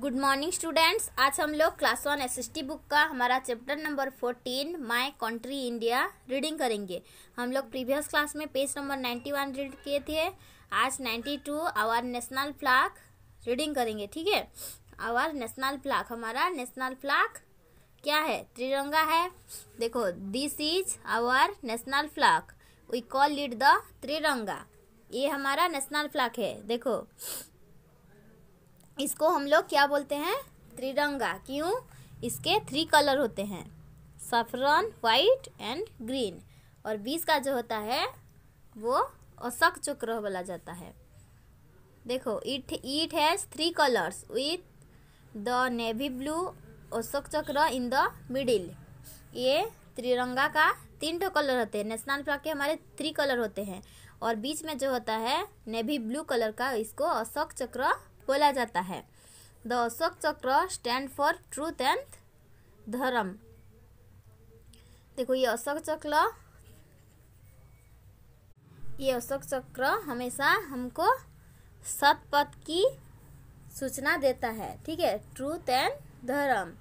good morning students आज हम लोग क्लास वन एस बुक का हमारा chapter number fourteen my country India reading करेंगे हम लोग प्रीवियस क्लास में page number ninety one read किए थे आज ninety two our national flag reading करेंगे ठीक है आवर नेशनल फ्लैग हमारा नेशनल फ्लैग क्या है त्रिरंगा है देखो this is our national flag we call it the Tiranga ये हमारा नेशनल फ्लैग है देखो इसको हम लोग क्या बोलते हैं त्रिरंगा क्यों इसके थ्री कलर होते हैं सफरन वाइट एंड ग्रीन और बीस का जो होता है वो अशक चक्र बोला जाता है देखो it it has three colours with the navy blue Ashoka Chakra in the middle ये त्रिरंगा का तीन ठो कलर होते हैं नेशनल फ्लैग के हमारे थ्री कलर होते हैं और बीच में जो होता है नेवी ब्लू कलर का इसको अशोक चक्र बोला जाता है द अशोक चक्र स्टैंड फॉर ट्रूथ एंड धर्म देखो ये अशोक चक्र ये अशोक चक्र हमेशा हमको सतपथ की सूचना देता है ठीक है ट्रूथ एंड धर्म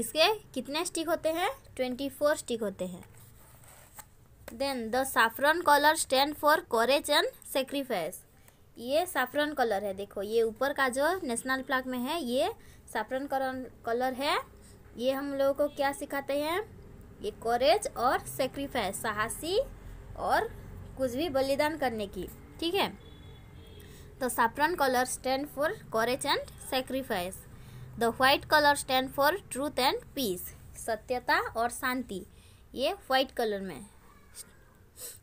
इसके कितने स्टिक होते हैं ट्वेंटी फोर स्टिक होते हैं then the saffron colour stand for courage and sacrifice ये सैफरन कलर है देखो ये ऊपर का जो नेशनल फ्लैग में है ये सैफरन कलर है ये हम लोगों को क्या सिखाते हैं ये कॉरेज और सेक्रीफाइस साहसी और कुछ भी बलिदान करने की ठीक है तो saffron colour stand for courage and sacrifice the white colour stand for truth and peace सत्यता और शांति ये व्हाइट कलर में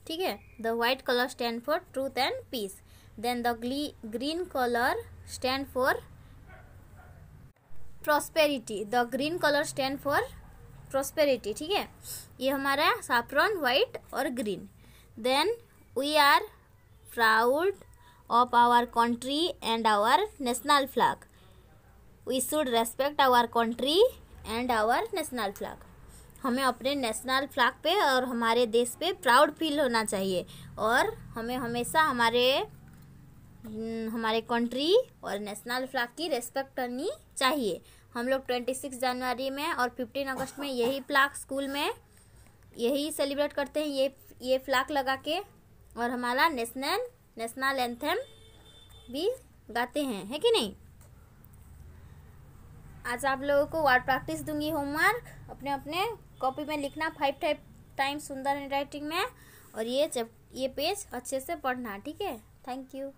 ठीक है the white colour stand for truth and peace then the green color stand for prosperity the green color stand for prosperity ठीक है ये हमारा saffron white और green then we are proud of our country and our national flag we should respect our country and our national flag हमें अपने national flag पे और हमारे देश पे प्राउड फील होना चाहिए और हमें हमेशा हमारे हम्म, हमारे कंट्री और नेशनल फ्लैग की रेस्पेक्ट करनी चाहिए हम लोग ट्वेंटी सिक्स जनवरी में और फिफ्टीन अगस्त में यही फ्लैग स्कूल में यही सेलिब्रेट करते हैं ये ये फ्लैग लगा के और हमारा नेशनल नेशनल एंथम भी गाते हैं है कि नहीं आज आप लोगों को वर्ड प्रैक्टिस दूंगी होमवर्क अपने अपने कॉपी में लिखना फाइव फाइव टाइम सुंदर हैंड राइटिंग में और ये जब ये पेज अच्छे से पढ़ना ठीक है थैंक यू